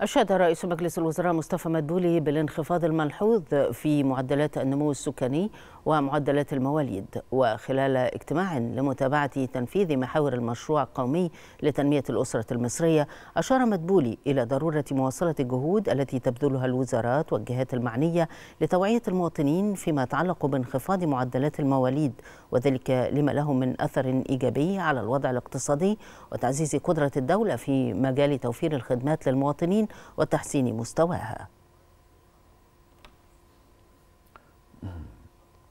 أشاد رئيس مجلس الوزراء مصطفى مدبولي بالانخفاض الملحوظ في معدلات النمو السكاني ومعدلات المواليد وخلال اجتماع لمتابعة تنفيذ محاور المشروع القومي لتنمية الأسرة المصرية أشار مدبولي إلى ضرورة مواصلة الجهود التي تبذلها الوزارات والجهات المعنية لتوعية المواطنين فيما يتعلق بانخفاض معدلات المواليد وذلك لما له من أثر إيجابي على الوضع الاقتصادي وتعزيز قدرة الدولة في مجال توفير الخدمات للمواطنين وتحسين مستواها